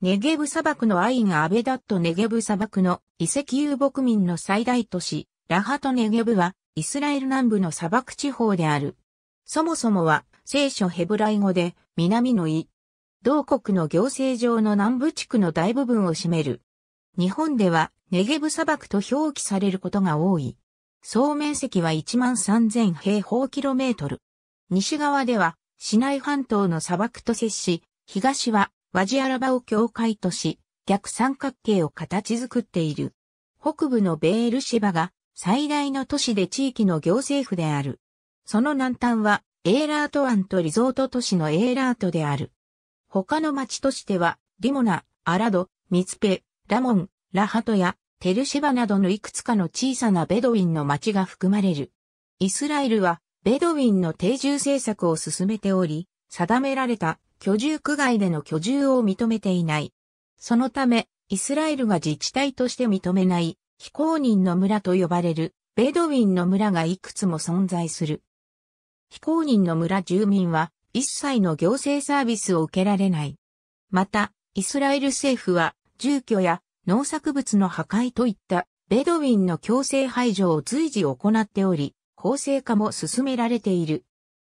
ネゲブ砂漠のアイン・アベダットネゲブ砂漠の遺跡遊牧民の最大都市、ラハトネゲブは、イスラエル南部の砂漠地方である。そもそもは、聖書ヘブライ語で、南のイ。同国の行政上の南部地区の大部分を占める。日本では、ネゲブ砂漠と表記されることが多い。総面積は13,000平方キロメートル。西側では、市内半島の砂漠と接し、東はワジアラバを境界とし、逆三角形を形作っている。北部のベールシバが最大の都市で地域の行政府である。その南端はエーラート湾とリゾート都市のエーラートである。他の町としては、リモナ、アラド、ミツペ、ラモン、ラハトやテルシバなどのいくつかの小さなベドウィンの町が含まれる。イスラエルはベドウィンの定住政策を進めており、定められた居住区外での居住を認めていない。そのため、イスラエルが自治体として認めない、非公認の村と呼ばれる、ベドウィンの村がいくつも存在する。非公認の村住民は、一切の行政サービスを受けられない。また、イスラエル政府は、住居や農作物の破壊といった、ベドウィンの強制排除を随時行っており、公正化も進められている。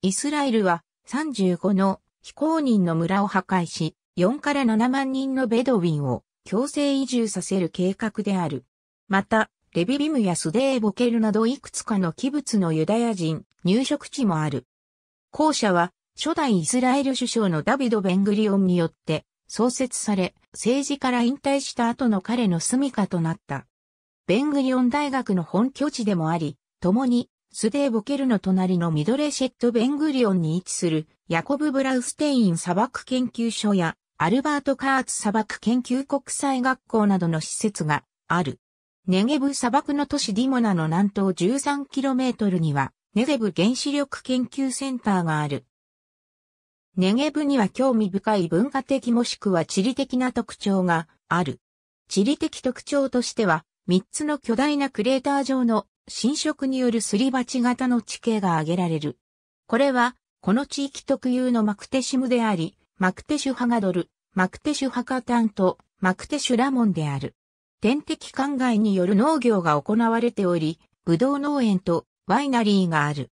イスラエルは35の非公認の村を破壊し、4から7万人のベドウィンを強制移住させる計画である。また、レビビムやスデーボケルなどいくつかの器物のユダヤ人、入植地もある。後者は、初代イスラエル首相のダビド・ベングリオンによって創設され、政治から引退した後の彼の住処となった。ベングリオン大学の本拠地でもあり、共にスデーボケルの隣のミドレシェット・ベングリオンに位置するヤコブ・ブラウステイン砂漠研究所やアルバート・カーツ砂漠研究国際学校などの施設がある。ネゲブ砂漠の都市ディモナの南東 13km にはネゲブ原子力研究センターがある。ネゲブには興味深い文化的もしくは地理的な特徴がある。地理的特徴としては、3つの巨大なクレーター状の侵食によるすり鉢型の地形が挙げられる。これは、この地域特有のマクテシムであり、マクテシュハガドル、マクテシュハカタンとマクテシュラモンである。天敵灌漑による農業が行われており、ブドウ農園とワイナリーがある。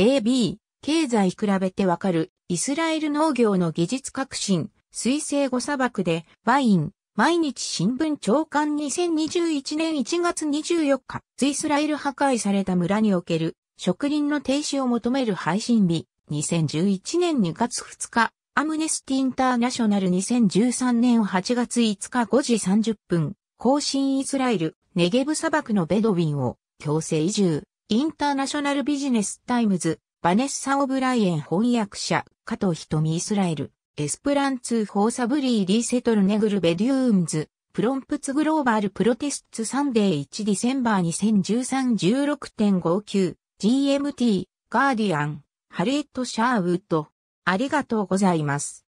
AB、経済比べてわかる、イスラエル農業の技術革新、水生後砂漠でワイン、毎日新聞長官2021年1月24日、イスラエル破壊された村における植林の停止を求める配信日、2011年2月2日、アムネスティ・インターナショナル2013年8月5日5時30分、更新イスラエル、ネゲブ砂漠のベドウィンを強制移住、インターナショナルビジネスタイムズ、バネッサ・オブライエン翻訳者、加藤瞳イスラエル、エスプランツー・フォー・サブリー・リー・セトル・ネグル・ベデューンズ、プロンプツ・グローバル・プロテスツ・サンデー1ディセンバー2013-16.59、GMT、ガーディアン、ハリエット・シャーウッド。ありがとうございます。